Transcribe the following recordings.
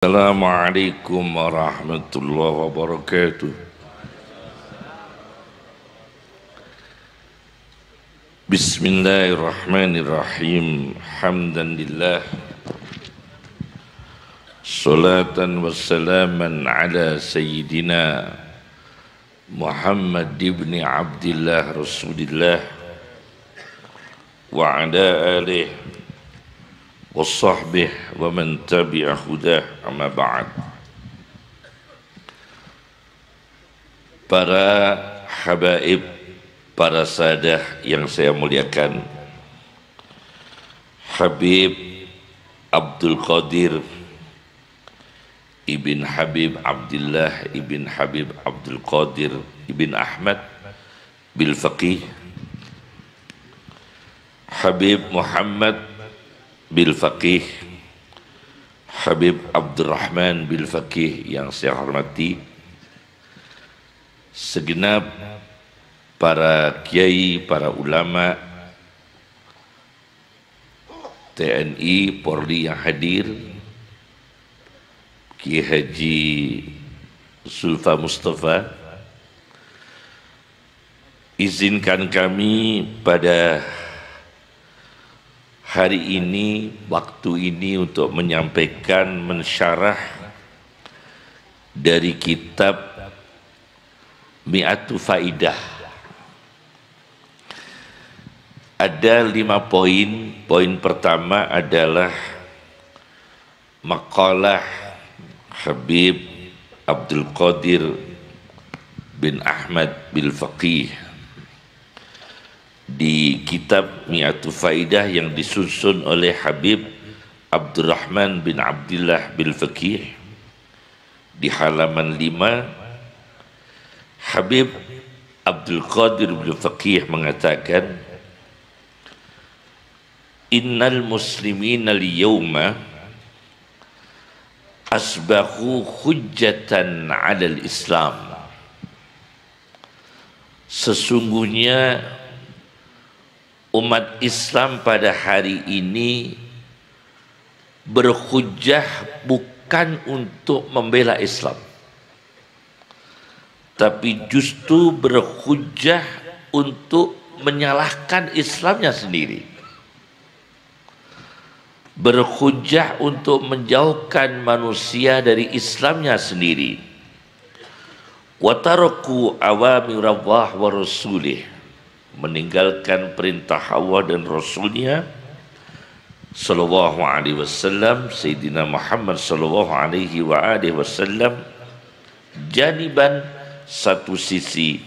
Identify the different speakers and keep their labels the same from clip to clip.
Speaker 1: السلام عليكم ورحمة الله وبركاته بسم الله الرحمن الرحيم حمدا لله صلاة وسلاما على سيدنا محمد بن عبد الله رسول الله وعلى آله وصحبه ومن تبع هداه أما بعد para habaib, para sadah yang saya muliakan. Habib Abdul Qadir Ibn Habib Abdullah Ibn Habib Abdul Qadir Ibn Ahmad Bil Faqih Habib Muhammad bil Faqih Habib Abdurrahman bil Faqih yang saya hormati segenap para kiai, para ulama TNI, Polri yang hadir Ki Haji Sulfa Mustafa izinkan kami pada hari ini, waktu ini untuk menyampaikan mensyarah dari kitab Mi'atu Faidah. Ada lima poin. Poin pertama adalah makalah Habib Abdul Qadir bin Ahmad bin Faqih di kitab Mi'atu Faidah yang disusun oleh Habib Abdurrahman bin Abdullah bin Fakih di halaman 5 Habib Abdul Qadir bin Fakih mengatakan Innal muslimina liyawma asbahu hujjatan al Islam Sesungguhnya umat Islam pada hari ini berhujah bukan untuk membela Islam tapi justru berhujah untuk menyalahkan Islamnya sendiri berhujah untuk menjauhkan manusia dari Islamnya sendiri wa taraku wa rasulih meninggalkan perintah Allah dan Rasulnya Sallallahu alaihi wasallam Sayyidina Muhammad Sallallahu alaihi wa alihi wasallam Janiban satu sisi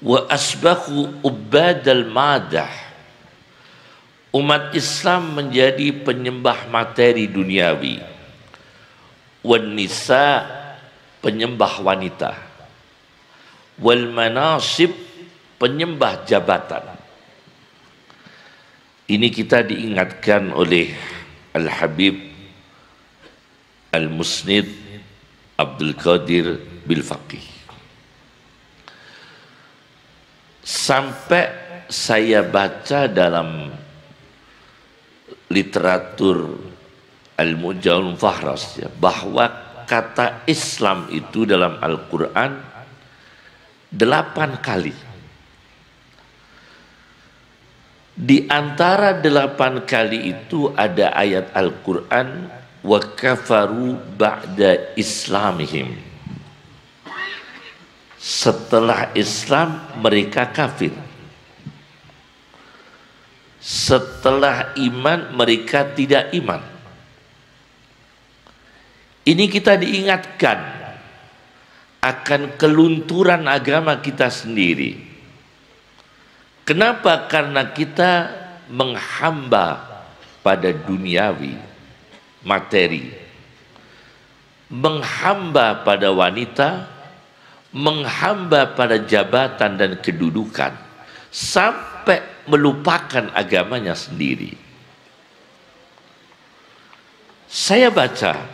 Speaker 1: Wa asbahu ubadal madah Umat Islam menjadi penyembah materi duniawi Wan nisa penyembah wanita Wal manasib penyembah jabatan. Ini kita diingatkan oleh Al-Habib Al-Musnid Abdul Qadir Bil Faqih. Sampai saya baca dalam literatur al mujawun Fahras ya, bahwa kata Islam itu dalam Al-Quran delapan kali di antara delapan kali itu ada ayat Al-Quran wa kafaru ba'da islamihim. Setelah Islam mereka kafir. Setelah iman mereka tidak iman. Ini kita diingatkan akan kelunturan agama kita sendiri Kenapa? Karena kita menghamba pada duniawi, materi. Menghamba pada wanita, menghamba pada jabatan dan kedudukan. Sampai melupakan agamanya sendiri. Saya baca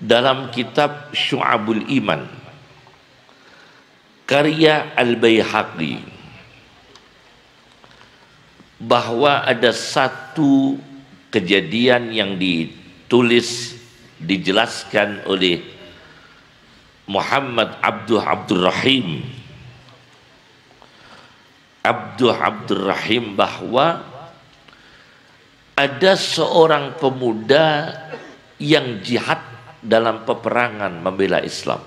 Speaker 1: dalam kitab Syu'abul Iman karya Al-Baihaqi bahwa ada satu kejadian yang ditulis dijelaskan oleh Muhammad Abduh Abdurrahim Abdul Abdurrahim bahwa ada seorang pemuda yang jihad dalam peperangan membela Islam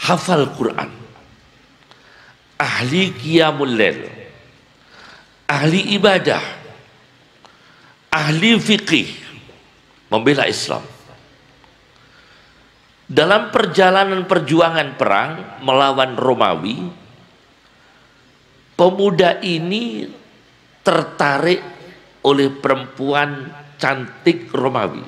Speaker 1: hafal Quran ahli qiyamul lail ahli ibadah, ahli fikih membela Islam. Dalam perjalanan perjuangan perang melawan Romawi, pemuda ini tertarik oleh perempuan cantik Romawi.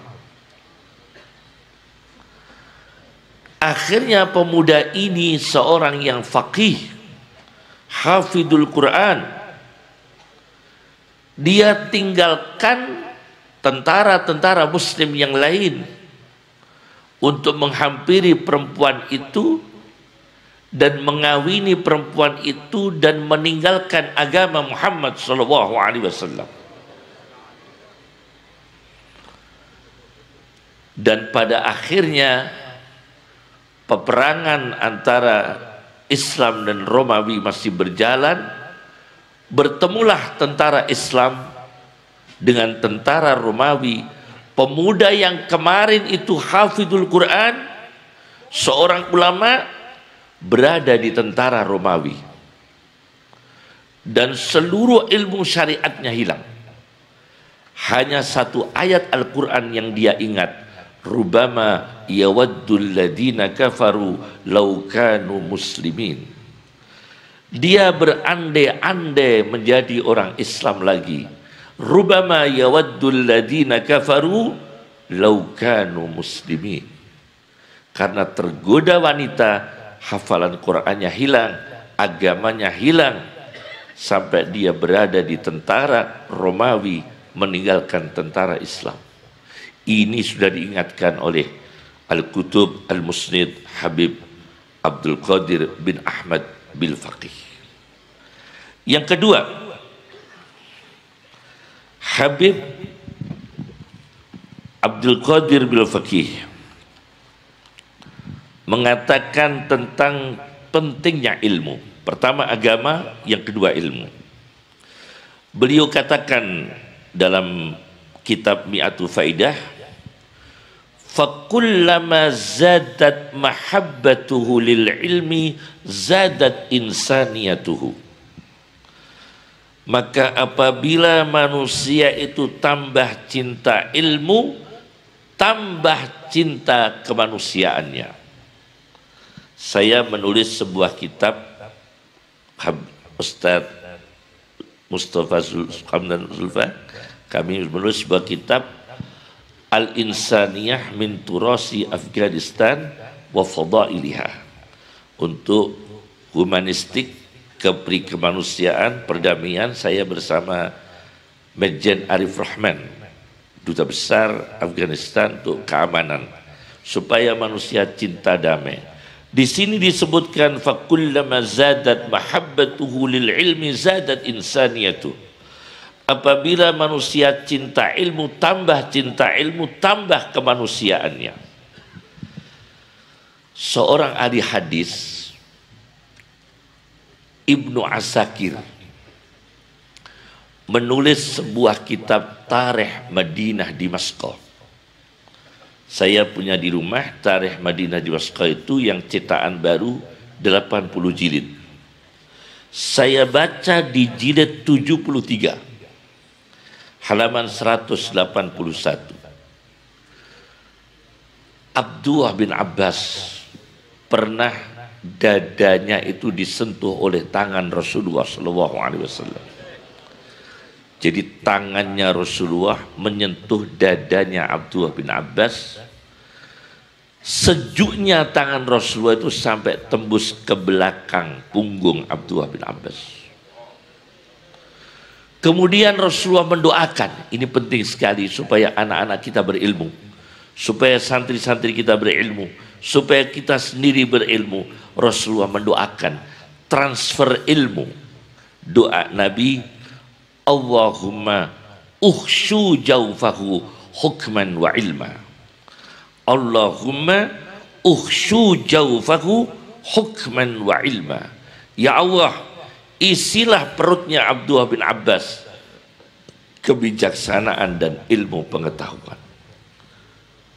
Speaker 1: Akhirnya pemuda ini seorang yang faqih, hafidul Quran, dia tinggalkan tentara-tentara muslim yang lain untuk menghampiri perempuan itu dan mengawini perempuan itu dan meninggalkan agama Muhammad sallallahu alaihi wasallam. Dan pada akhirnya peperangan antara Islam dan Romawi masih berjalan bertemulah tentara Islam dengan tentara Romawi pemuda yang kemarin itu hafidul Quran seorang ulama berada di tentara Romawi dan seluruh ilmu syariatnya hilang hanya satu ayat Al-Quran yang dia ingat rubama yawaddul ladina kafaru laukanu muslimin dia berandai-andai menjadi orang Islam lagi. Rubama yawaddul ladina kafaru laukanu muslimin. Karena tergoda wanita, hafalan Qur'annya hilang, agamanya hilang, sampai dia berada di tentara Romawi meninggalkan tentara Islam. Ini sudah diingatkan oleh al qutub Al-Musnid Habib Abdul Qadir bin Ahmad bil faqih. Yang kedua, Habib Abdul Qadir bil faqih mengatakan tentang pentingnya ilmu. Pertama agama, yang kedua ilmu. Beliau katakan dalam kitab Mi'atul Faidah فَكُلَّمَا زَادَتْ مَحَبَّتُهُ لِلْعِلْمِ زَادَتْ إِنْسَانِيَتُهُ Maka apabila manusia itu tambah cinta ilmu, tambah cinta kemanusiaannya. Saya menulis sebuah kitab Ustaz Mustafa Zulfa, kami menulis sebuah kitab al-insaniyah min turasi Afghanistan wa fadailiha untuk humanistik kepri kemanusiaan perdamaian saya bersama Majen Arif Rahman duta besar Afghanistan untuk keamanan supaya manusia cinta damai di sini disebutkan fakullama zadat mahabbatuhu lil ilmi zadat insaniyatuh apabila manusia cinta ilmu tambah cinta ilmu tambah kemanusiaannya seorang ahli hadis Ibnu Asakir menulis sebuah kitab Tareh Madinah di Maskol. saya punya di rumah Tareh Madinah di Maskol itu yang cetakan baru 80 jilid saya baca di jilid 73 halaman 181. Abdullah bin Abbas pernah dadanya itu disentuh oleh tangan Rasulullah Shallallahu Jadi tangannya Rasulullah menyentuh dadanya Abdullah bin Abbas. Sejuknya tangan Rasulullah itu sampai tembus ke belakang punggung Abdullah bin Abbas. Kemudian Rasulullah mendoakan, ini penting sekali supaya anak-anak kita berilmu, supaya santri-santri kita berilmu, supaya kita sendiri berilmu. Rasulullah mendoakan transfer ilmu. Doa Nabi, Allahumma ukhshu jawfahu hukman wa ilma. Allahumma ukhshu jawfahu hukman wa ilma. Ya Allah, isilah perutnya Abdullah bin Abbas kebijaksanaan dan ilmu pengetahuan.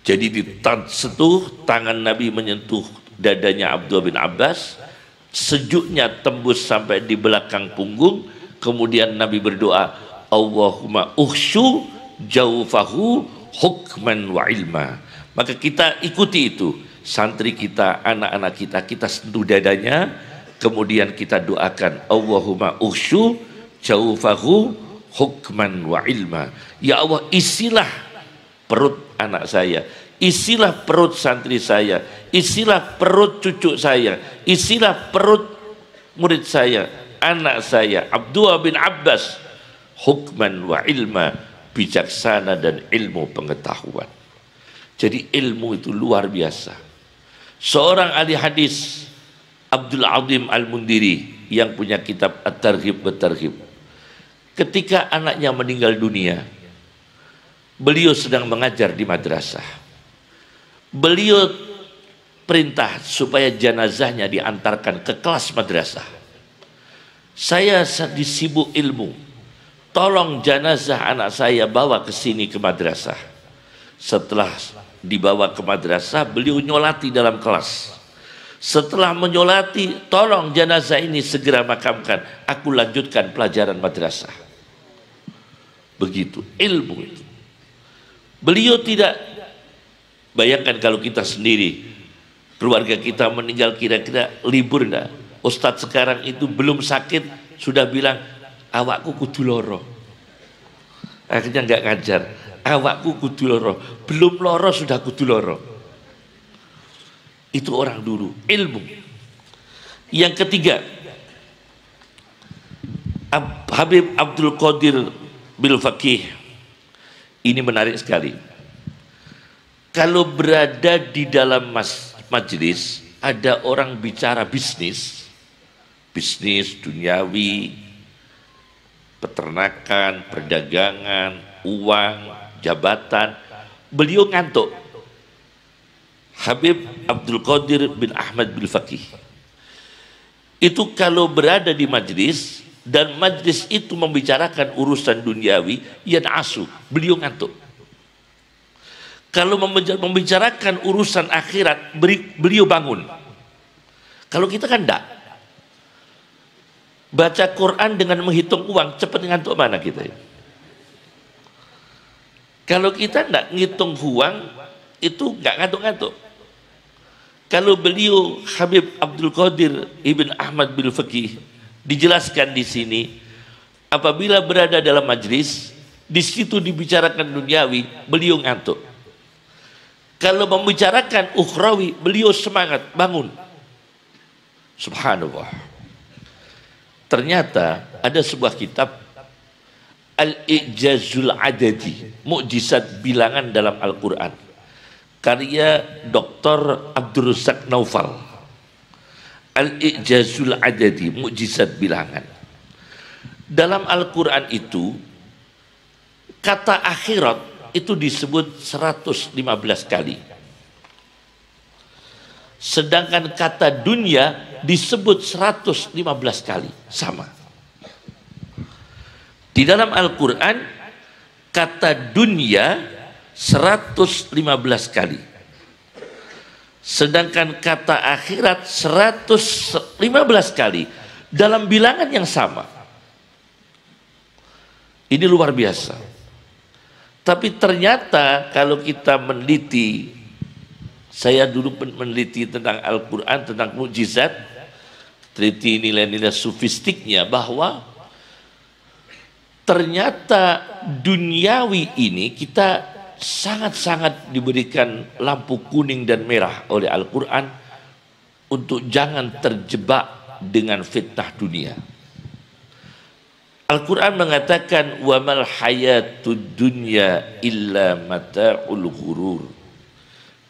Speaker 1: Jadi setuh tangan Nabi menyentuh dadanya Abdullah bin Abbas, sejuknya tembus sampai di belakang punggung, kemudian Nabi berdoa, Allahumma uhsyu jawfahu hukman wa ilma. Maka kita ikuti itu, santri kita, anak-anak kita, kita sentuh dadanya, Kemudian kita doakan Allahumma ushu jaufahu hukman wa ilma. Ya Allah isilah perut anak saya. Isilah perut santri saya. Isilah perut cucu saya. Isilah perut murid saya. Anak saya. Abdullah bin Abbas. Hukman wa ilma. Bijaksana dan ilmu pengetahuan. Jadi ilmu itu luar biasa. Seorang ahli hadis Abdul Azim Al-Mundiri yang punya kitab at tarhib at tarhib Ketika anaknya meninggal dunia, beliau sedang mengajar di madrasah. Beliau perintah supaya jenazahnya diantarkan ke kelas madrasah. Saya disibuk ilmu. Tolong jenazah anak saya bawa ke sini ke madrasah. Setelah dibawa ke madrasah, beliau nyolati dalam kelas. Setelah menyolati, tolong jenazah ini segera makamkan. Aku lanjutkan pelajaran madrasah. Begitu ilmu itu. Beliau tidak bayangkan kalau kita sendiri keluarga kita meninggal kira-kira libur enggak? Ustadz sekarang itu belum sakit sudah bilang awakku kudu loro. Akhirnya nggak ngajar. Awakku kudu loro. Belum loro sudah kudu loro. Itu orang dulu, ilmu. Yang ketiga, Habib Abdul Qadir Bil Fakih. Ini menarik sekali. Kalau berada di dalam majelis, ada orang bicara bisnis, bisnis duniawi, peternakan, perdagangan, uang, jabatan, beliau ngantuk Habib Abdul Qadir bin Ahmad bin Fakih. Itu kalau berada di majlis dan majlis itu membicarakan urusan duniawi, yang asu, beliau ngantuk. Kalau membicarakan urusan akhirat, beliau bangun. Kalau kita kan enggak. Baca Quran dengan menghitung uang, cepat ngantuk mana kita ya? Kalau kita enggak ngitung uang, itu nggak ngantuk-ngantuk. Kalau beliau Habib Abdul Qadir Ibn Ahmad bin Fakih dijelaskan di sini apabila berada dalam majlis di situ dibicarakan duniawi beliau ngantuk. Kalau membicarakan ukrawi beliau semangat bangun. Subhanallah. Ternyata ada sebuah kitab Al-Ijazul Adadi, mukjizat bilangan dalam Al-Qur'an karya Dr. Abdul Razak Naufal Al-Ijazul Adadi Mukjizat Bilangan dalam Al-Quran itu kata akhirat itu disebut 115 kali sedangkan kata dunia disebut 115 kali sama di dalam Al-Quran kata dunia 115 kali. Sedangkan kata akhirat 115 kali dalam bilangan yang sama. Ini luar biasa. Tapi ternyata kalau kita meneliti, saya dulu meneliti tentang Al-Quran, tentang mujizat, teliti nilai-nilai sufistiknya bahwa ternyata duniawi ini kita sangat-sangat diberikan lampu kuning dan merah oleh Al-Quran untuk jangan terjebak dengan fitnah dunia. Al-Quran mengatakan wamal hayatud dunya illa mata ghurur.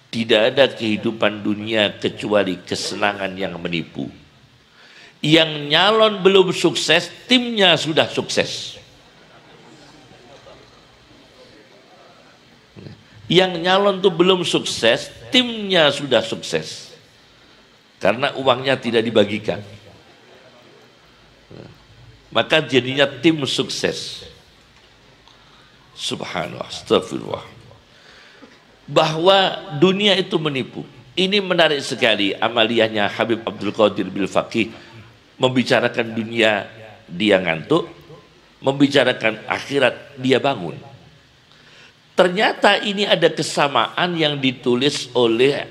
Speaker 1: Tidak ada kehidupan dunia kecuali kesenangan yang menipu. Yang nyalon belum sukses, timnya sudah sukses. yang nyalon tuh belum sukses, timnya sudah sukses. Karena uangnya tidak dibagikan. Maka jadinya tim sukses. Subhanallah, astagfirullah. Bahwa dunia itu menipu. Ini menarik sekali amaliahnya Habib Abdul Qadir Bil Faqih membicarakan dunia dia ngantuk, membicarakan akhirat dia bangun. Ternyata ini ada kesamaan yang ditulis oleh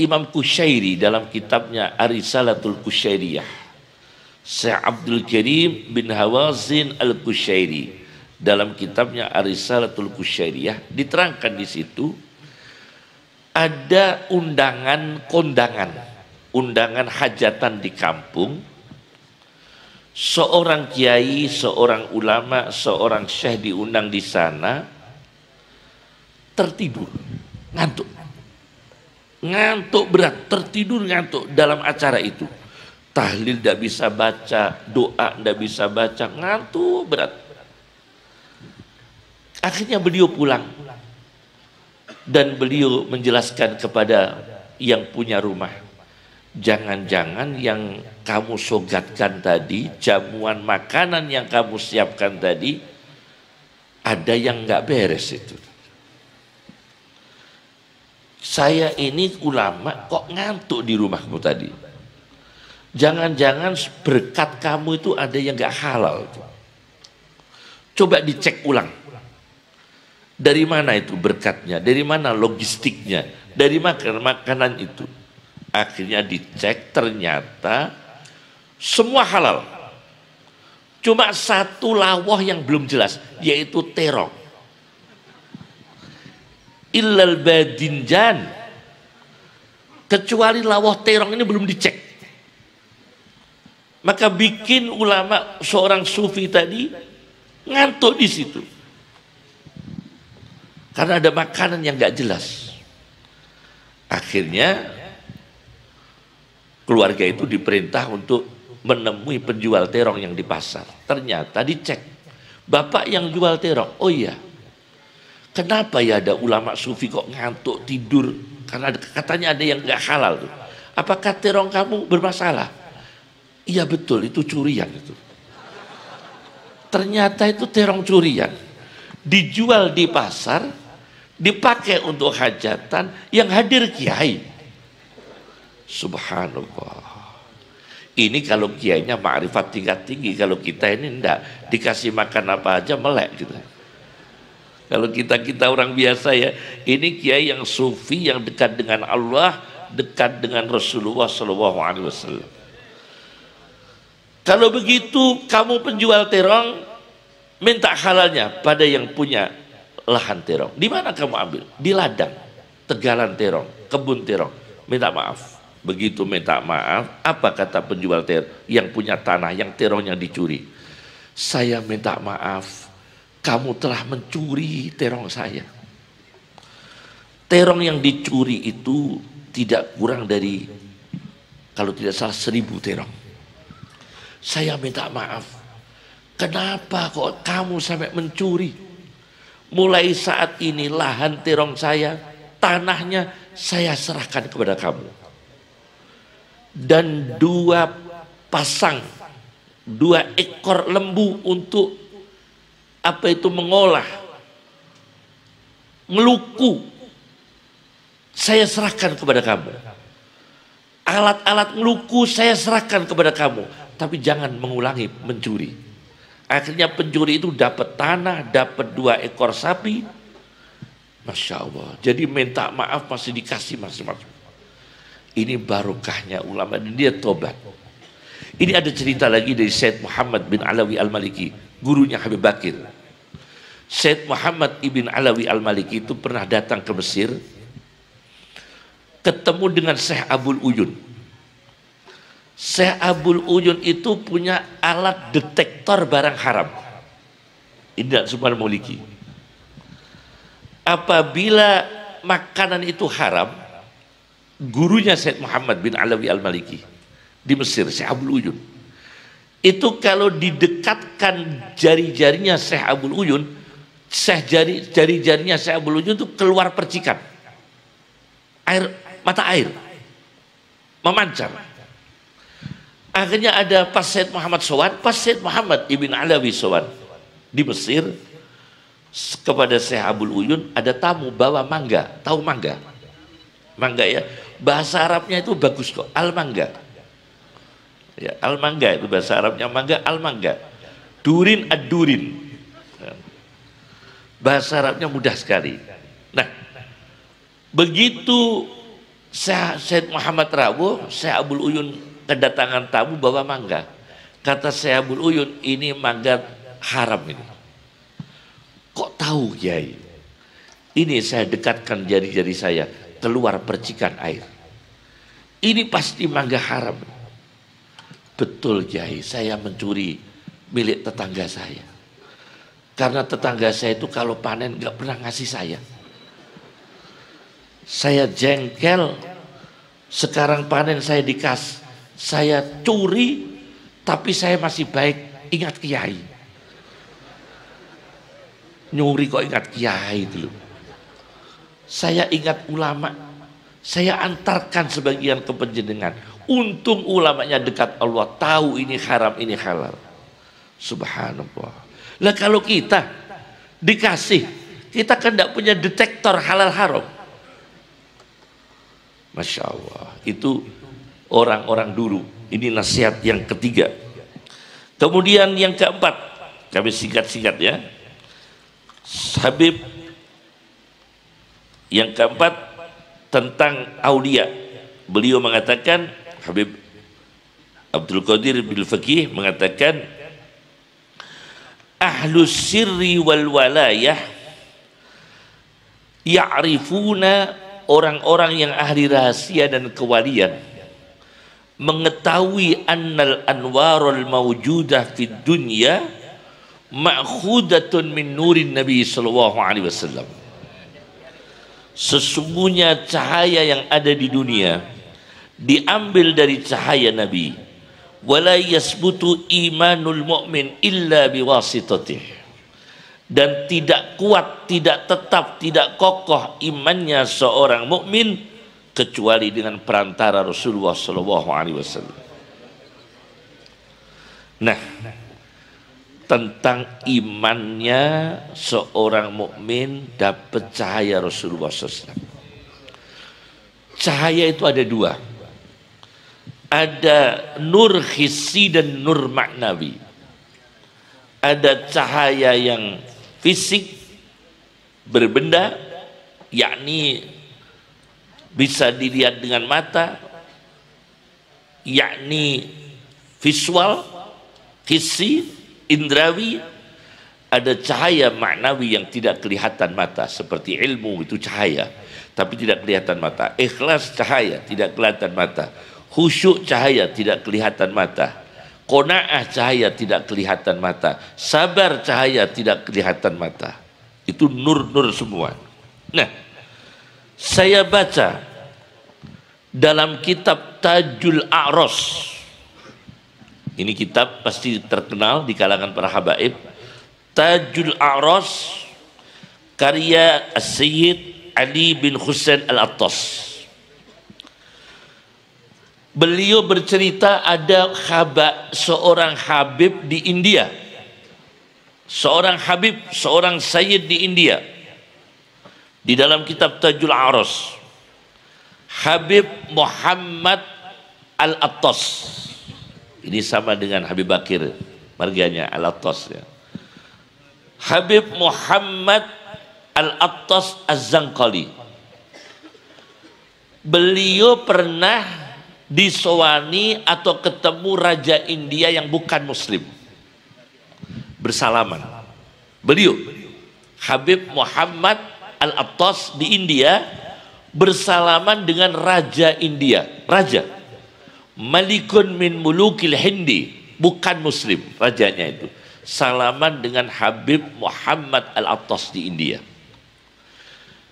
Speaker 1: Imam Kusyairi dalam kitabnya Arisalatul Kusyairiyah. Syekh Abdul Karim bin Hawazin Al-Kusyairi dalam kitabnya Arisalatul Kusyairiyah diterangkan di situ ada undangan kondangan, undangan hajatan di kampung. Seorang kiai, seorang ulama, seorang syekh diundang di sana tertidur, ngantuk. Ngantuk berat, tertidur ngantuk dalam acara itu. Tahlil tidak bisa baca, doa tidak bisa baca, ngantuk berat. Akhirnya beliau pulang. Dan beliau menjelaskan kepada yang punya rumah. Jangan-jangan yang kamu sogatkan tadi, jamuan makanan yang kamu siapkan tadi, ada yang nggak beres itu saya ini ulama kok ngantuk di rumahmu tadi jangan-jangan berkat kamu itu ada yang gak halal coba dicek ulang dari mana itu berkatnya dari mana logistiknya dari makan makanan itu akhirnya dicek ternyata semua halal cuma satu lawah yang belum jelas yaitu terong illal badinjan kecuali lawah terong ini belum dicek maka bikin ulama seorang sufi tadi ngantuk di situ karena ada makanan yang gak jelas akhirnya keluarga itu diperintah untuk menemui penjual terong yang di pasar ternyata dicek bapak yang jual terong oh iya Kenapa ya ada ulama sufi kok ngantuk tidur? Karena ada, katanya ada yang nggak halal tuh. Apakah terong kamu bermasalah? Iya betul, itu curian itu. Ternyata itu terong curian. Dijual di pasar, dipakai untuk hajatan yang hadir kiai. Subhanallah. Ini kalau kiainya makrifat tingkat tinggi, kalau kita ini ndak dikasih makan apa aja melek gitu. Kalau kita-kita orang biasa ya, ini kiai yang sufi yang dekat dengan Allah, dekat dengan Rasulullah Shallallahu alaihi wasallam. Kalau begitu kamu penjual terong minta halalnya pada yang punya lahan terong. Di mana kamu ambil? Di ladang, tegalan terong, kebun terong. Minta maaf. Begitu minta maaf, apa kata penjual terong yang punya tanah yang terongnya dicuri? Saya minta maaf, kamu telah mencuri terong saya. Terong yang dicuri itu tidak kurang dari kalau tidak salah seribu terong. Saya minta maaf. Kenapa kok kamu sampai mencuri? Mulai saat ini lahan terong saya, tanahnya saya serahkan kepada kamu. Dan dua pasang, dua ekor lembu untuk apa itu mengolah, ngeluku. Saya serahkan kepada kamu. Alat-alat ngeluku saya serahkan kepada kamu. Tapi jangan mengulangi mencuri. Akhirnya pencuri itu dapat tanah, dapat dua ekor sapi. Masya Allah. Jadi minta maaf masih dikasih masih masuk. Ini barokahnya ulama dan dia tobat. Ini ada cerita lagi dari Syed Muhammad bin Alawi Al-Maliki gurunya Habib Bakir. Syed Muhammad Ibn Alawi Al-Maliki itu pernah datang ke Mesir ketemu dengan Syekh Abul Uyun. Syekh Abul Uyun itu punya alat detektor barang haram. Indah semua Muliki. Apabila makanan itu haram, gurunya Syekh Muhammad bin Alawi Al-Maliki di Mesir, Syekh Abul Uyun itu kalau didekatkan jari-jarinya Syekh Abdul Uyun, Syekh jari jari-jarinya Syekh Abdul Uyun itu keluar percikan. Air mata air memancar. Akhirnya ada Pas Syed Muhammad Sowan, Pas Syed Muhammad Ibn Alawi Sowan di Mesir kepada Syekh Abdul Uyun ada tamu bawa mangga, tahu mangga? Mangga ya. Bahasa Arabnya itu bagus kok, al mangga Ya, al mangga itu bahasa Arabnya mangga al mangga. Durin ad durin. Bahasa Arabnya mudah sekali. Nah, begitu Syekh Muhammad Rabu, Syekh Abdul Uyun kedatangan tamu bawa mangga. Kata Syekh Abdul Uyun, ini mangga haram ini. Kok tahu Kiai? Ini saya dekatkan jari-jari saya, keluar percikan air. Ini pasti mangga haram. Betul Kiai, saya mencuri milik tetangga saya. Karena tetangga saya itu kalau panen nggak pernah ngasih saya. Saya jengkel, sekarang panen saya dikas, saya curi, tapi saya masih baik. Ingat Kiai. Nyuri kok ingat Kiai dulu. Saya ingat ulama, saya antarkan sebagian ke penjenengan Untung ulamanya dekat Allah, tahu ini haram, ini halal. Subhanallah. Lah kalau kita dikasih, kita kan tidak punya detektor halal haram. Masya Allah, itu orang-orang dulu. Ini nasihat yang ketiga. Kemudian yang keempat, kami singkat-singkat ya. Habib yang keempat tentang aulia. Beliau mengatakan Habib Abdul Qadir bin Fakih mengatakan ahlu sirri wal walayah ya'rifuna orang-orang yang ahli rahasia dan kewalian mengetahui annal anwarul mawjudah di dunia ma'khudatun min nurin nabi sallallahu alaihi wasallam sesungguhnya cahaya yang ada di dunia diambil dari cahaya Nabi. Wala imanul mu'min illa biwasitatih. Dan tidak kuat, tidak tetap, tidak kokoh imannya seorang mukmin kecuali dengan perantara Rasulullah Shallallahu Alaihi Wasallam. Nah, tentang imannya seorang mukmin dapat cahaya Rasulullah SAW. Cahaya itu ada dua ada nur hissi dan nur maknawi. Ada cahaya yang fisik berbenda yakni bisa dilihat dengan mata yakni visual, hissi, indrawi, ada cahaya maknawi yang tidak kelihatan mata seperti ilmu itu cahaya tapi tidak kelihatan mata. Ikhlas cahaya tidak kelihatan mata Khusyuk cahaya tidak kelihatan mata. Kona'ah cahaya tidak kelihatan mata. Sabar cahaya tidak kelihatan mata. Itu nur-nur semua. Nah, saya baca dalam kitab Tajul A'ros. Ini kitab pasti terkenal di kalangan para habaib. Tajul A'ros karya As-Sayyid Ali bin Husain Al-Attas. Beliau bercerita ada haba, seorang Habib di India. Seorang Habib, seorang Sayyid di India. Di dalam kitab Tajul Aros. Habib Muhammad Al-Attas. Ini sama dengan Habib Bakir. Marganya Al-Attas. Ya. Habib Muhammad Al-Attas az zangkali Beliau pernah disowani atau ketemu raja India yang bukan muslim bersalaman beliau Habib Muhammad al Atos di India bersalaman dengan raja India raja Malikun min mulukil Hindi bukan muslim rajanya itu salaman dengan Habib Muhammad al Atos di India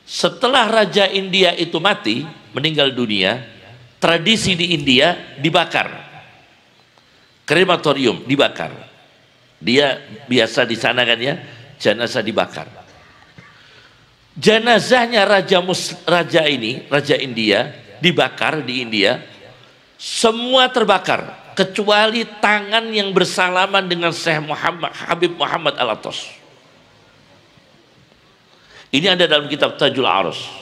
Speaker 1: setelah raja India itu mati meninggal dunia tradisi di India dibakar. Krematorium dibakar. Dia biasa di sana kan ya, jenazah dibakar. Jenazahnya raja Mus raja ini, raja India dibakar di India. Semua terbakar kecuali tangan yang bersalaman dengan Syekh Muhammad Habib Muhammad Al-Atos. Ini ada dalam kitab Tajul Arus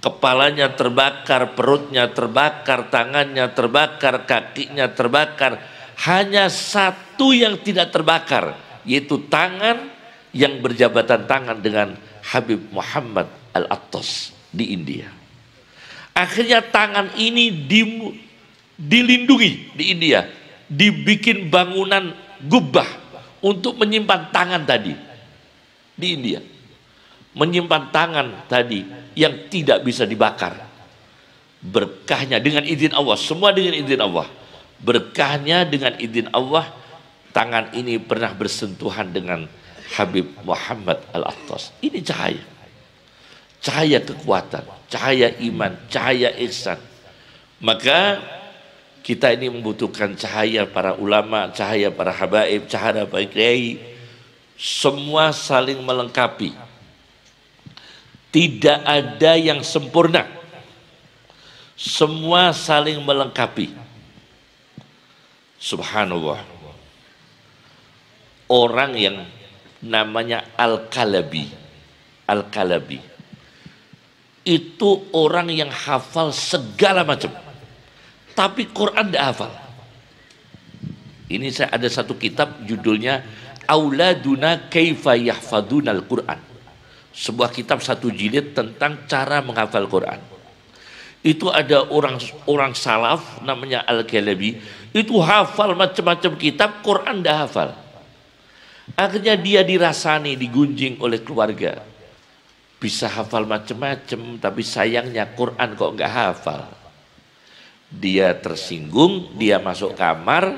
Speaker 1: kepalanya terbakar, perutnya terbakar, tangannya terbakar, kakinya terbakar. Hanya satu yang tidak terbakar, yaitu tangan yang berjabatan tangan dengan Habib Muhammad Al-Attas di India. Akhirnya tangan ini di, dilindungi di India, dibikin bangunan gubah untuk menyimpan tangan tadi di India menyimpan tangan tadi yang tidak bisa dibakar. Berkahnya dengan izin Allah, semua dengan izin Allah. Berkahnya dengan izin Allah, tangan ini pernah bersentuhan dengan Habib Muhammad Al-Attas. Ini cahaya. Cahaya kekuatan, cahaya iman, cahaya ihsan. Maka kita ini membutuhkan cahaya para ulama, cahaya para habaib, cahaya para kiai. Semua saling melengkapi tidak ada yang sempurna. Semua saling melengkapi. Subhanallah. Orang yang namanya Al-Kalabi. Al-Kalabi. Itu orang yang hafal segala macam. Tapi Quran tidak hafal. Ini saya ada satu kitab judulnya Auladuna Kaifa Yahfadunal Quran sebuah kitab satu jilid tentang cara menghafal Quran. Itu ada orang orang salaf namanya Al-Ghalabi, itu hafal macam-macam kitab, Quran dah hafal. Akhirnya dia dirasani, digunjing oleh keluarga. Bisa hafal macam-macam, tapi sayangnya Quran kok nggak hafal. Dia tersinggung, dia masuk kamar.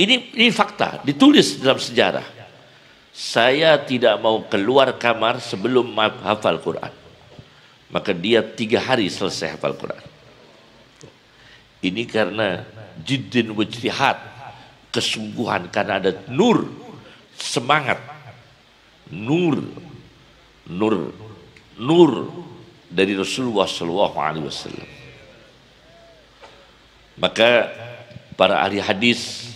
Speaker 1: Ini ini fakta, ditulis dalam sejarah saya tidak mau keluar kamar sebelum hafal Quran. Maka dia tiga hari selesai hafal Quran. Ini karena jiddin wujrihat, kesungguhan karena ada nur, semangat, nur, nur, nur dari Rasulullah Shallallahu Alaihi Wasallam. Maka para ahli hadis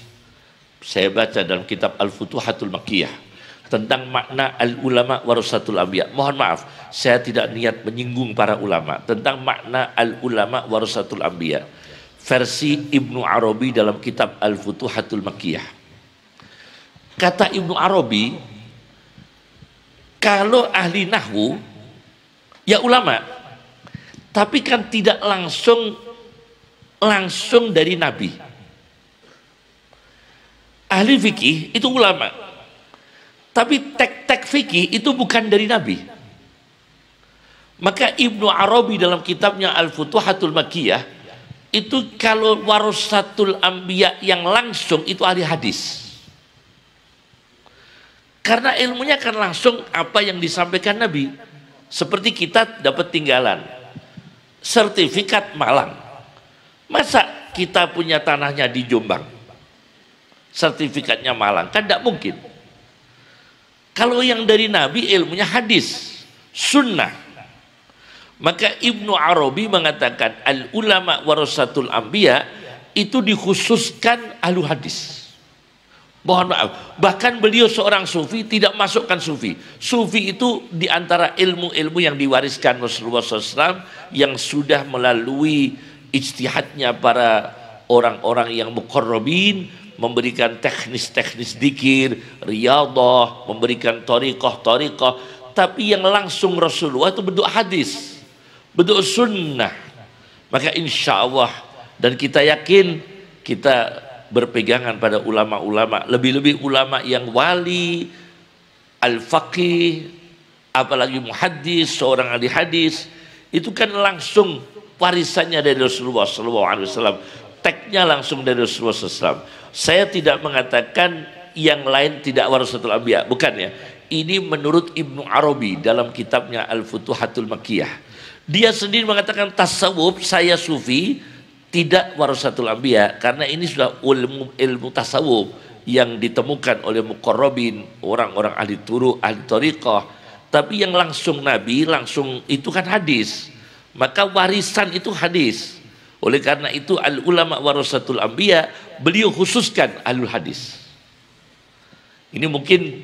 Speaker 1: saya baca dalam kitab Al-Futuhatul Makkiyah tentang makna al ulama warasatul ambiyah. Mohon maaf, saya tidak niat menyinggung para ulama tentang makna al ulama warasatul ambiyah. Versi Ibnu Arabi dalam kitab Al Futuhatul Makkiyah. Kata Ibnu Arabi, kalau ahli nahwu ya ulama, tapi kan tidak langsung langsung dari nabi. Ahli fikih itu ulama, tapi tek-tek fikih itu bukan dari Nabi. Maka Ibnu Arabi dalam kitabnya Al-Futuhatul Makiyah itu kalau warasatul anbiya yang langsung itu ahli hadis. Karena ilmunya kan langsung apa yang disampaikan Nabi. Seperti kita dapat tinggalan sertifikat Malang. Masa kita punya tanahnya di Jombang? Sertifikatnya Malang kan tidak mungkin kalau yang dari Nabi ilmunya hadis, sunnah. Maka Ibnu Arabi mengatakan al ulama warasatul anbiya itu dikhususkan ahlu hadis. Mohon maaf, bahkan beliau seorang sufi tidak masukkan sufi. Sufi itu diantara ilmu-ilmu yang diwariskan Rasulullah SAW yang sudah melalui ijtihadnya para orang-orang yang mukorobin memberikan teknis-teknis dikir, riyadhah, memberikan torikoh-torikoh. Tapi yang langsung Rasulullah itu bentuk hadis, bentuk sunnah. Maka insya Allah dan kita yakin kita berpegangan pada ulama-ulama, lebih-lebih ulama yang wali, al-faqih, apalagi muhaddis, seorang ahli hadis, itu kan langsung warisannya dari Rasulullah SAW. Teknya langsung dari Rasulullah SAW saya tidak mengatakan yang lain tidak warasatul anbiya, bukan ya. Ini menurut Ibnu Arabi dalam kitabnya Al-Futuhatul Makiyah Dia sendiri mengatakan tasawuf saya sufi tidak warasatul anbiya karena ini sudah ilmu ilmu tasawuf yang ditemukan oleh mukorobin orang-orang ahli turu ahli tariqah tapi yang langsung nabi langsung itu kan hadis maka warisan itu hadis oleh karena itu al ulama warasatul anbiya beliau khususkan alul hadis. Ini mungkin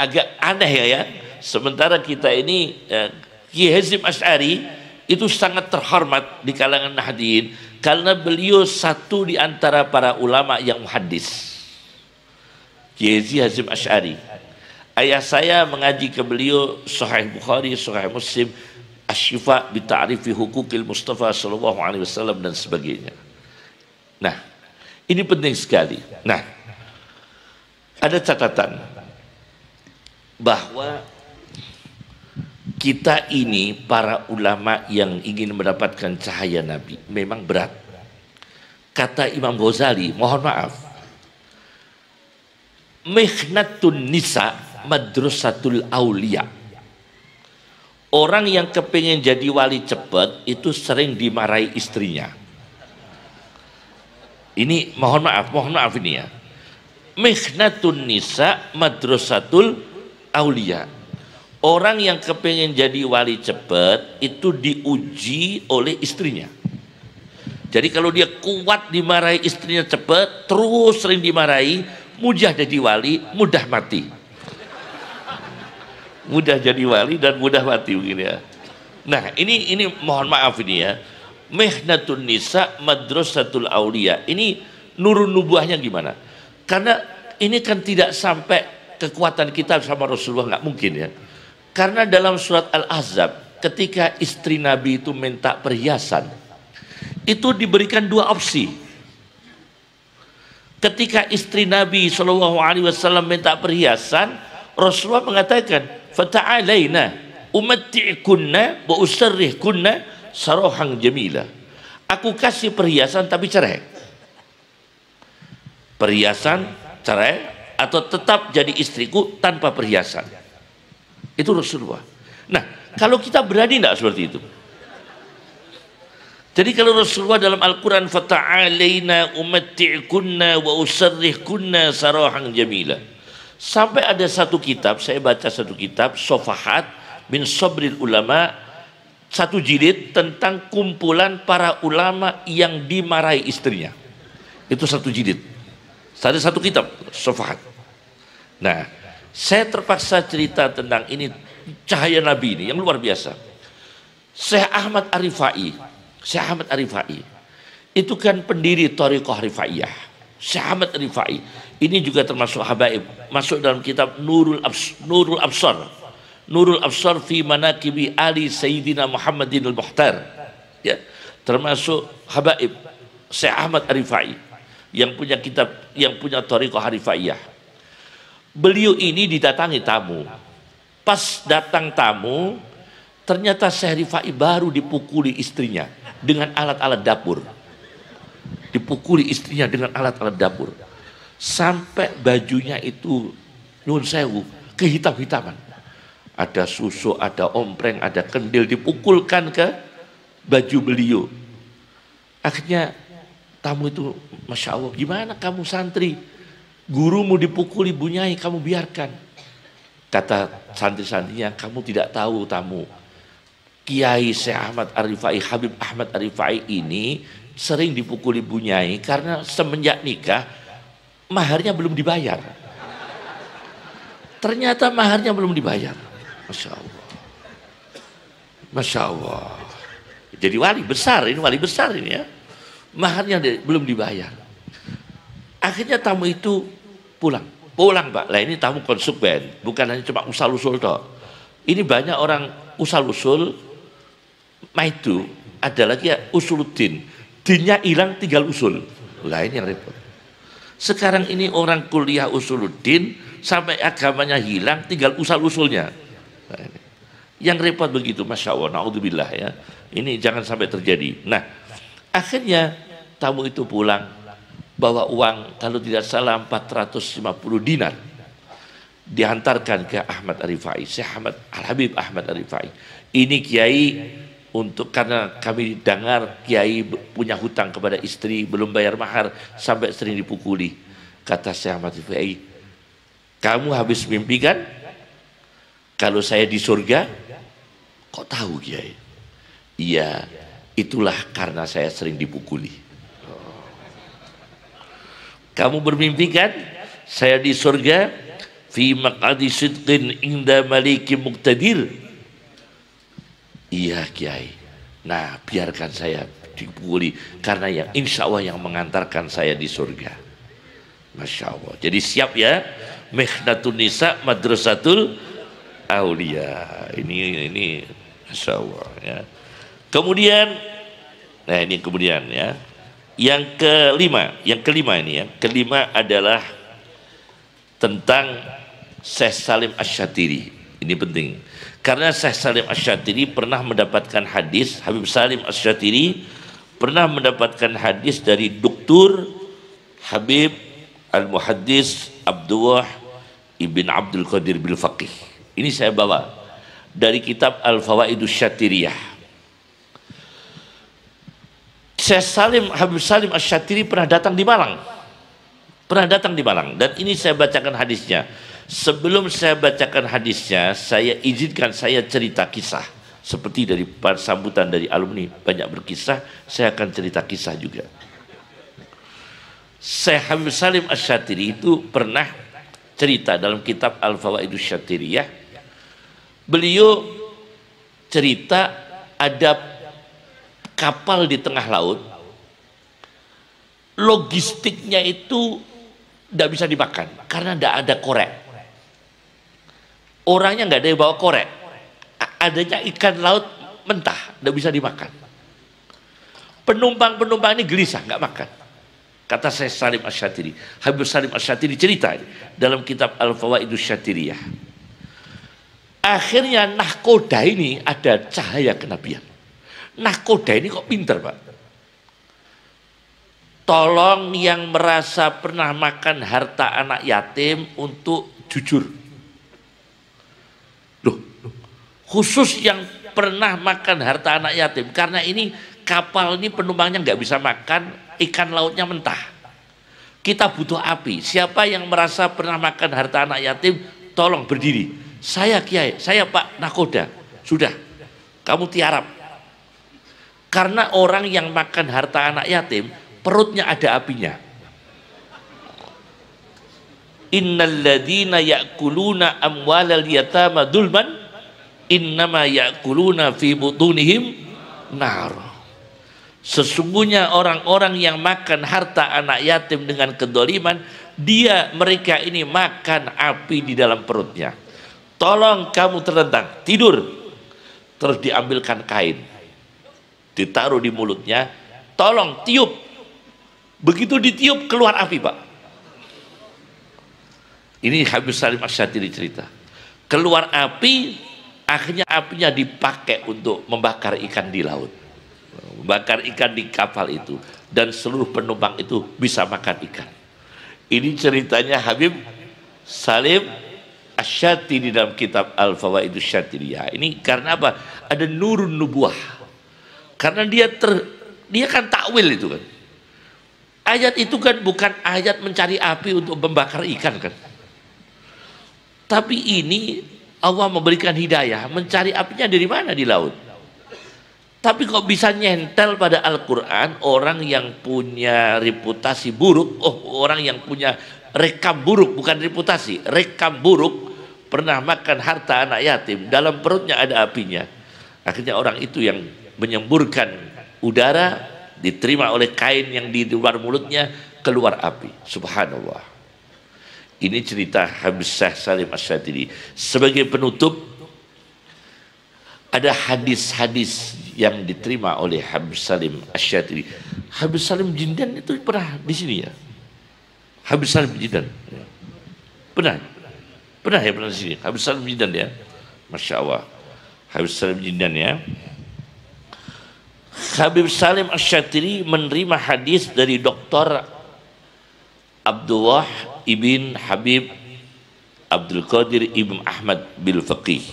Speaker 1: agak aneh ya ya. Sementara kita ini eh, Ki Hazim Asy'ari itu sangat terhormat di kalangan Nahdin karena beliau satu di antara para ulama yang hadis. Ki Hazim Asy'ari. Ayah saya mengaji ke beliau Sahih Bukhari, Sahih Muslim, asyifa bita'rifi hukukil Mustafa sallallahu alaihi wasallam dan sebagainya. Nah, ini penting sekali. Nah, ada catatan bahwa kita ini para ulama yang ingin mendapatkan cahaya Nabi memang berat. Kata Imam Ghazali, mohon maaf. Mihnatun nisa madrasatul aulia. Orang yang kepingin jadi wali cepat itu sering dimarahi istrinya. Ini mohon maaf, mohon maaf ini ya. Mihnatun nisa madrasatul aulia. Orang yang kepingin jadi wali cepat itu diuji oleh istrinya. Jadi kalau dia kuat dimarahi istrinya cepat, terus sering dimarahi, mudah jadi wali, mudah mati mudah jadi wali dan mudah mati begini ya. Nah, ini ini mohon maaf ini ya. mehnatun nisa madrasatul aulia. Ini nurun nubuahnya gimana? Karena ini kan tidak sampai kekuatan kita sama Rasulullah nggak mungkin ya. Karena dalam surat al azab ketika istri Nabi itu minta perhiasan itu diberikan dua opsi. Ketika istri Nabi Shallallahu Alaihi Wasallam minta perhiasan, Rasulullah mengatakan, fata'alaina umatti'kunna wa usarrihkunna sarohang jamila. Aku kasih perhiasan tapi cerai. Perhiasan, cerai, atau tetap jadi istriku tanpa perhiasan. Itu Rasulullah. Nah, kalau kita berani tidak seperti itu? Jadi kalau Rasulullah dalam Al-Quran fata'alaina umatti'kunna wa usarrihkunna sarohang jamila Sampai ada satu kitab, saya baca satu kitab, Sofahat bin Sobril Ulama, satu jilid tentang kumpulan para ulama yang dimarahi istrinya. Itu satu jilid. Ada satu kitab, Sofahat. Nah, saya terpaksa cerita tentang ini, cahaya Nabi ini yang luar biasa. Syekh Ahmad Arifai, Syekh Ahmad Arifai, itu kan pendiri Tariqah Rifaiyah. Syekh Ahmad Arifai, ini juga termasuk habaib, masuk dalam kitab Nurul Abs Nurul Absar. Nurul Absar fi manakibi Ali Sayyidina Muhammadin al-Muhtar. Ya, termasuk habaib Syekh Ahmad Arifai yang punya kitab yang punya Tariqah Harifaiyah. Beliau ini didatangi tamu. Pas datang tamu, ternyata Syekh Rifai baru dipukuli istrinya dengan alat-alat dapur. Dipukuli istrinya dengan alat-alat dapur sampai bajunya itu nyun sewu kehitam-hitaman. Ada susu, ada ompreng, ada kendil dipukulkan ke baju beliau. Akhirnya tamu itu, masya Allah, gimana kamu santri? Gurumu dipukuli bunyai, kamu biarkan. Kata santri-santrinya, kamu tidak tahu tamu. Kiai Syekh Ahmad Arifai, Habib Ahmad Arifai ini sering dipukuli bunyai karena semenjak nikah maharnya belum dibayar. Ternyata maharnya belum dibayar. Masya Allah. Masya Allah. Jadi wali besar, ini wali besar ini ya. Maharnya di, belum dibayar. Akhirnya tamu itu pulang. Pulang pak, lah ini tamu konsumen. Bukan hanya cuma usal-usul toh. Ini banyak orang usal-usul, itu ada lagi ya usuluddin. Dinnya hilang tinggal usul. Lah ini yang repot. Sekarang ini orang kuliah usuluddin sampai agamanya hilang tinggal usal usulnya nah, yang repot begitu, masya Allah, naudzubillah ya. Ini jangan sampai terjadi. Nah, akhirnya tamu itu pulang bawa uang kalau tidak salah 450 dinar dihantarkan ke Ahmad Arifai Syekh Ahmad Al Habib Ahmad Arifai ini kiai untuk karena kami dengar kiai punya hutang kepada istri belum bayar mahar sampai sering dipukuli kata saya Ahmad Rifai kamu habis mimpi kan kalau saya di surga kok tahu kiai iya itulah karena saya sering dipukuli kamu bermimpi kan saya di surga fi maq'adi sidqin inda malikin muqtadir Iya Kiai. Nah biarkan saya dipuli karena yang insya Allah yang mengantarkan saya di surga. Masya Allah. Jadi siap ya. mehnatun Nisa Madrasatul Aulia. Ini ini Masya Allah ya. Kemudian nah ini kemudian ya. Yang kelima, yang kelima ini ya. Kelima adalah tentang Syekh Salim Asyatiri. Ini penting. Karena Syekh Salim Asyatiri pernah mendapatkan hadis, Habib Salim Asyatiri pernah mendapatkan hadis dari doktor Habib Al-Muhaddis Abdullah Ibn Abdul Qadir Bil Faqih. Ini saya bawa dari kitab Al-Fawaidus Syatiriyah. Syekh Salim Habib Salim Asyatiri pernah datang di Malang. Pernah datang di Malang dan ini saya bacakan hadisnya. Sebelum saya bacakan hadisnya, saya izinkan saya cerita kisah. Seperti dari sambutan dari alumni banyak berkisah, saya akan cerita kisah juga. Syekh Habib Salim Asyatiri itu pernah cerita dalam kitab Al-Fawaidus Syatiriyah. Beliau cerita ada kapal di tengah laut. Logistiknya itu tidak bisa dimakan karena tidak ada korek Orangnya nggak ada yang bawa korek. Adanya ikan laut mentah, nggak bisa dimakan. Penumpang-penumpang ini gelisah, nggak makan. Kata saya Salim Asyatiri. Habib Salim Asyatiri cerita ini, dalam kitab Al-Fawaidus Syatiriyah. Akhirnya nahkoda ini ada cahaya kenabian. Nahkoda ini kok pinter Pak. Tolong yang merasa pernah makan harta anak yatim untuk jujur khusus yang pernah makan harta anak yatim karena ini kapal ini penumpangnya nggak bisa makan ikan lautnya mentah kita butuh api siapa yang merasa pernah makan harta anak yatim tolong berdiri saya kiai saya pak nakoda sudah kamu tiarap karena orang yang makan harta anak yatim perutnya ada apinya innalladzina ya'kuluna amwalal yatama dulman innama yakuluna fi butunihim nar sesungguhnya orang-orang yang makan harta anak yatim dengan kedoliman dia mereka ini makan api di dalam perutnya tolong kamu terlentang tidur terus diambilkan kain ditaruh di mulutnya tolong tiup begitu ditiup keluar api pak ini Habib Salim Asyadiri cerita keluar api Akhirnya apinya dipakai untuk membakar ikan di laut. Membakar ikan di kapal itu. Dan seluruh penumpang itu bisa makan ikan. Ini ceritanya Habib Salim Asyati di dalam kitab Al-Fawaidu Syatiriyah. Ini karena apa? Ada nurun nubuah. Karena dia ter, dia kan takwil itu kan. Ayat itu kan bukan ayat mencari api untuk membakar ikan kan. Tapi ini Allah memberikan hidayah, mencari apinya dari mana di laut? Tapi kok bisa nyentel pada Al-Quran orang yang punya reputasi buruk, oh orang yang punya rekam buruk, bukan reputasi, rekam buruk, pernah makan harta anak yatim, dalam perutnya ada apinya. Akhirnya orang itu yang menyemburkan udara, diterima oleh kain yang di luar mulutnya, keluar api. Subhanallah. Ini cerita Hamzah Salim Asy'adiri. Sebagai penutup, ada hadis-hadis yang diterima oleh Habib Salim Asyadili. Habib Salim Jindan itu pernah di sini ya? Habib Salim Jindan. Pernah? Pernah ya pernah di sini? Habib Salim Jindan ya? Masya Allah. Habib Salim Jindan ya? Habib Salim Asyatiri menerima hadis dari Dr. Abdullah Ibn Habib Abdul Qadir Ibn Ahmad Bil Faqih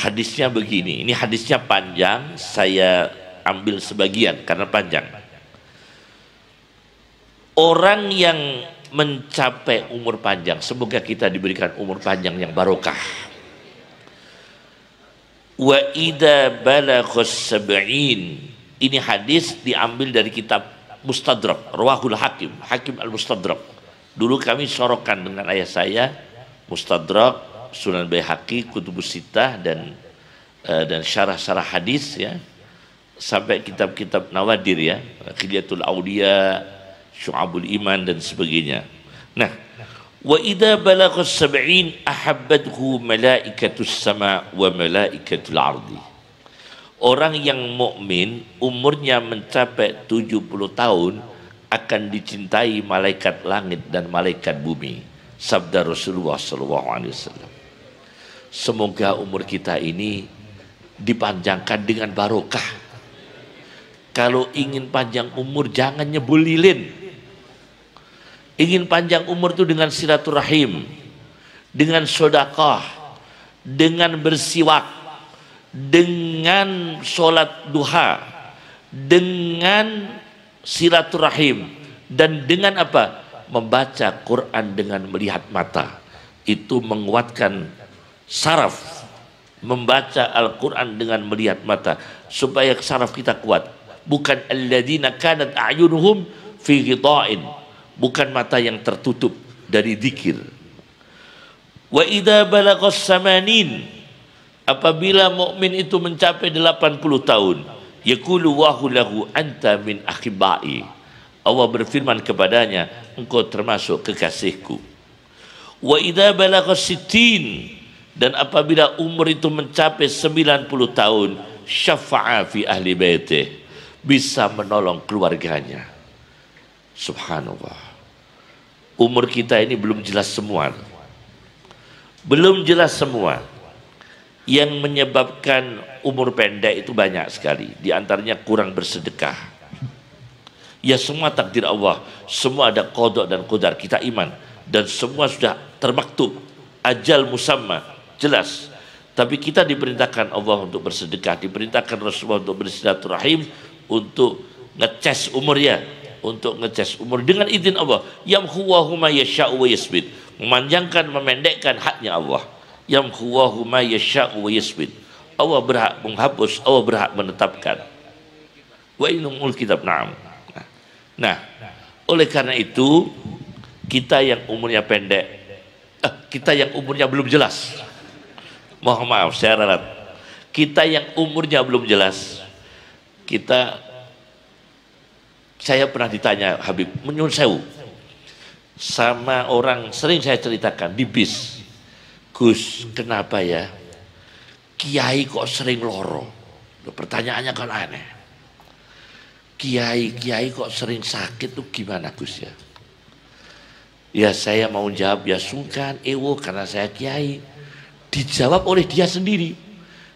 Speaker 1: hadisnya begini ini hadisnya panjang saya ambil sebagian karena panjang orang yang mencapai umur panjang semoga kita diberikan umur panjang yang barokah wa ida balaghas sab'in ini hadis diambil dari kitab Mustadrak Ruahul Hakim Hakim Al Mustadrak Dulu kami sorokan dengan ayah saya Mustadrak, Sunan Baihaqi, Kutubus Sita dan eh, dan syarah-syarah hadis ya sampai kitab-kitab nawadir ya, Khiyatul Aulia, Syu'abul Iman dan sebagainya. Nah, wa idza balagha sab'in ahabbathu malaikatus sama wa malaikatul ardi. Orang yang mukmin umurnya mencapai 70 tahun, akan dicintai malaikat langit dan malaikat bumi. Sabda Rasulullah Shallallahu Alaihi Wasallam. Semoga umur kita ini dipanjangkan dengan barokah. Kalau ingin panjang umur jangan nyebul Ingin panjang umur itu dengan silaturahim, dengan sodakah, dengan bersiwak, dengan sholat duha, dengan silaturahim dan dengan apa? Membaca Quran dengan melihat mata. Itu menguatkan saraf. Membaca Al-Quran dengan melihat mata. Supaya saraf kita kuat. Bukan alladzina kanat a'yunuhum fi ghita'in. Bukan mata yang tertutup dari zikir Wa idza balagha samanin apabila mukmin itu mencapai 80 tahun Yaqulu wahu lahu anta min akhibai. Allah berfirman kepadanya, engkau termasuk kekasihku. Wa idza balagha sittin dan apabila umur itu mencapai 90 tahun, syafa'a fi ahli baitih, bisa menolong keluarganya. Subhanallah. Umur kita ini belum jelas semua. Belum jelas semua yang menyebabkan umur pendek itu banyak sekali. Di antaranya kurang bersedekah. Ya semua takdir Allah, semua ada kodok dan kodar. Kita iman dan semua sudah termaktub. Ajal musamma, jelas. Tapi kita diperintahkan Allah untuk bersedekah, diperintahkan Rasulullah untuk bersilaturahim, untuk ngeces umurnya, untuk ngeces umur dengan izin Allah. huwa huma yasha'u wa yasbid. Memanjangkan, memendekkan haknya Allah yamhuwahu ma yasha'u wa yasbit Allah berhak menghapus Allah berhak menetapkan wa inumul kitab na'am nah oleh karena itu kita yang umurnya pendek eh, kita yang umurnya belum jelas mohon maaf saya ralat kita yang umurnya belum jelas kita saya pernah ditanya Habib menyun sewu sama orang sering saya ceritakan di bis Gus, kenapa ya? Kiai kok sering loro? Pertanyaannya kan aneh. Kiai, kiai kok sering sakit tuh gimana Gus ya? Ya saya mau jawab ya sungkan, ewo karena saya kiai. Dijawab oleh dia sendiri.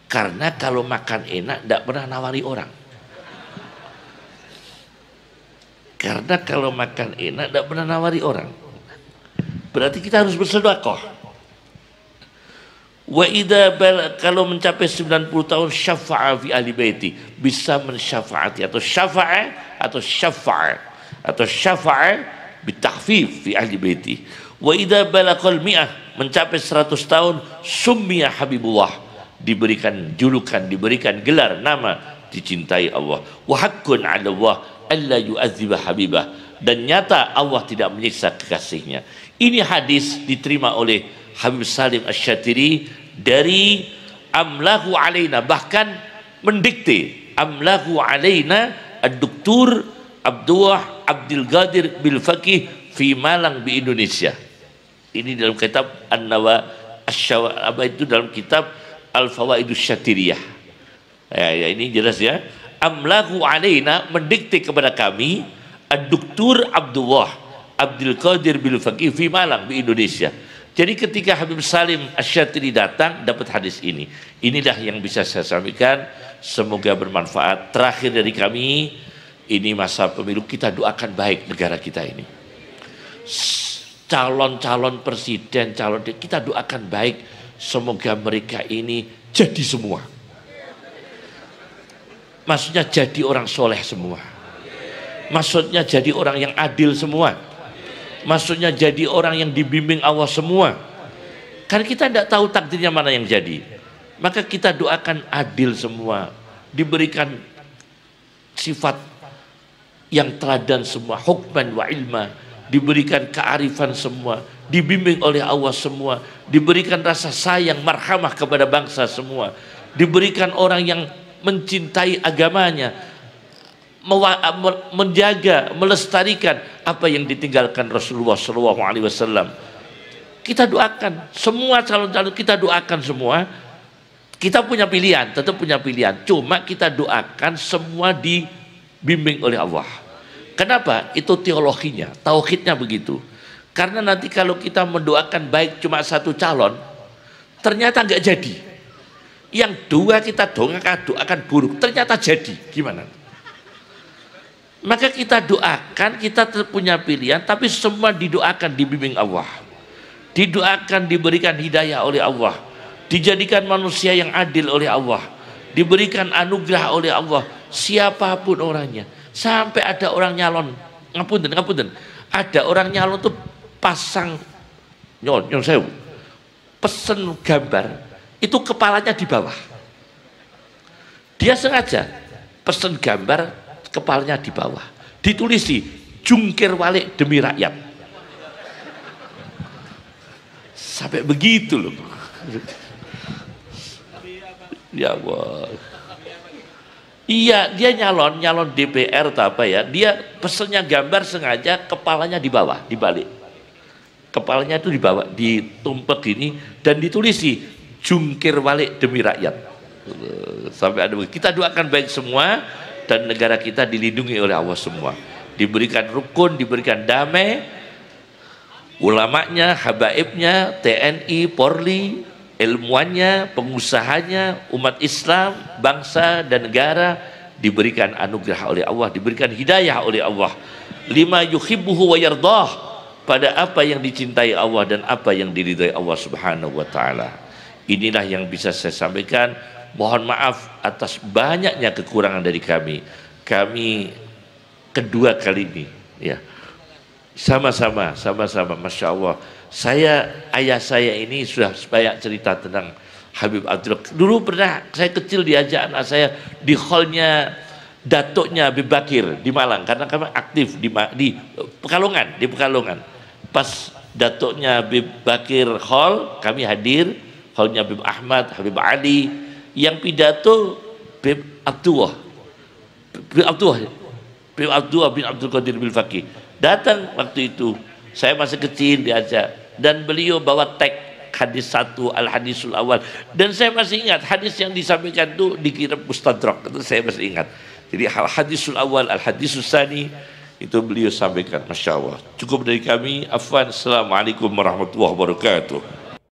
Speaker 1: Karena kalau makan enak tidak pernah nawari orang. Karena kalau makan enak tidak pernah nawari orang. Berarti kita harus bersedekah. Wa idza kalau mencapai 90 tahun syafa'a fi ahli baiti, bisa mensyafaati atau syafa'a atau syafa'a atau syafa'a bitahfif fi ahli baiti. Wa idza balaqal mi'ah mencapai 100 tahun summiya habibullah diberikan julukan diberikan gelar nama dicintai Allah wa haqqun 'ala Allah alla yu'adziba habibah dan nyata Allah tidak menyiksa kekasihnya ini hadis diterima oleh Habib Salim Asyatiri dari amlahu alaina bahkan mendikte amlahu alaina ad Abdullah Abdul Qadir bil Fakih fi Malang di Indonesia. Ini dalam kitab An-Nawa apa itu dalam kitab Al-Fawaidus Syatiriyah. Ya, ya, ini jelas ya. Amlahu alaina mendikte kepada kami ad Abdullah Abdul Qadir bil Fakih fi Malang di Indonesia jadi ketika Habib Salim Asyatiri datang dapat hadis ini. Inilah yang bisa saya sampaikan. Semoga bermanfaat. Terakhir dari kami, ini masa pemilu kita doakan baik negara kita ini. Calon-calon presiden, calon kita doakan baik. Semoga mereka ini jadi semua. Maksudnya jadi orang soleh semua. Maksudnya jadi orang yang adil semua maksudnya jadi orang yang dibimbing Allah semua karena kita tidak tahu takdirnya mana yang jadi maka kita doakan adil semua diberikan sifat yang teladan semua hukman wa ilma diberikan kearifan semua dibimbing oleh Allah semua diberikan rasa sayang marhamah kepada bangsa semua diberikan orang yang mencintai agamanya Eh, menjaga, melestarikan apa yang ditinggalkan Rasulullah SAW, Kita doakan semua calon-calon kita doakan semua. Kita punya pilihan, tetap punya pilihan. Cuma kita doakan semua dibimbing oleh Allah. Kenapa? Itu teologinya, tauhidnya begitu. Karena nanti kalau kita mendoakan baik cuma satu calon, ternyata nggak jadi. Yang dua kita doakan, doakan buruk, ternyata jadi. Gimana? Maka kita doakan, kita punya pilihan, tapi semua didoakan dibimbing Allah. Didoakan diberikan hidayah oleh Allah. Dijadikan manusia yang adil oleh Allah. Diberikan anugerah oleh Allah. Siapapun orangnya. Sampai ada orang nyalon. Ngapunten, ngapunten. Ada orang nyalon tuh pasang nyon, nyon sewu. Pesen gambar. Itu kepalanya di bawah. Dia sengaja pesen gambar kepalanya di bawah. Ditulis di jungkir walik demi rakyat. Sampai begitu loh. Ya Allah. Iya, dia nyalon, nyalon DPR atau apa ya. Dia pesennya gambar sengaja kepalanya di bawah, dibalik. Kepalanya itu dibawa, ditumpet ini dan ditulis di jungkir balik demi rakyat. Sampai ada kita doakan baik semua dan negara kita dilindungi oleh Allah semua diberikan rukun diberikan damai ulamanya habaibnya TNI Polri ilmuannya pengusahanya umat Islam bangsa dan negara diberikan anugerah oleh Allah diberikan hidayah oleh Allah lima yuhibbuhu wa yardah pada apa yang dicintai Allah dan apa yang diridai Allah Subhanahu wa taala inilah yang bisa saya sampaikan mohon maaf atas banyaknya kekurangan dari kami. Kami kedua kali ini ya sama-sama sama-sama masya Allah saya ayah saya ini sudah banyak cerita tentang Habib Abdul dulu pernah saya kecil diajak anak saya di hallnya datuknya Habib Bakir di Malang karena kami aktif di, di Pekalongan di Pekalongan pas datuknya Habib Bakir hall kami hadir hallnya Habib Ahmad Habib Ali yang pidato Bib Abdullah Bib Abdullah Bib Abdullah bin Abdul Qadir bin Fakih datang waktu itu saya masih kecil diajak dan beliau bawa tag hadis satu al hadisul awal dan saya masih ingat hadis yang disampaikan itu dikira mustadrak itu saya masih ingat jadi al hadisul awal al hadisul sani itu beliau sampaikan masya Allah cukup dari kami afwan assalamualaikum warahmatullahi wabarakatuh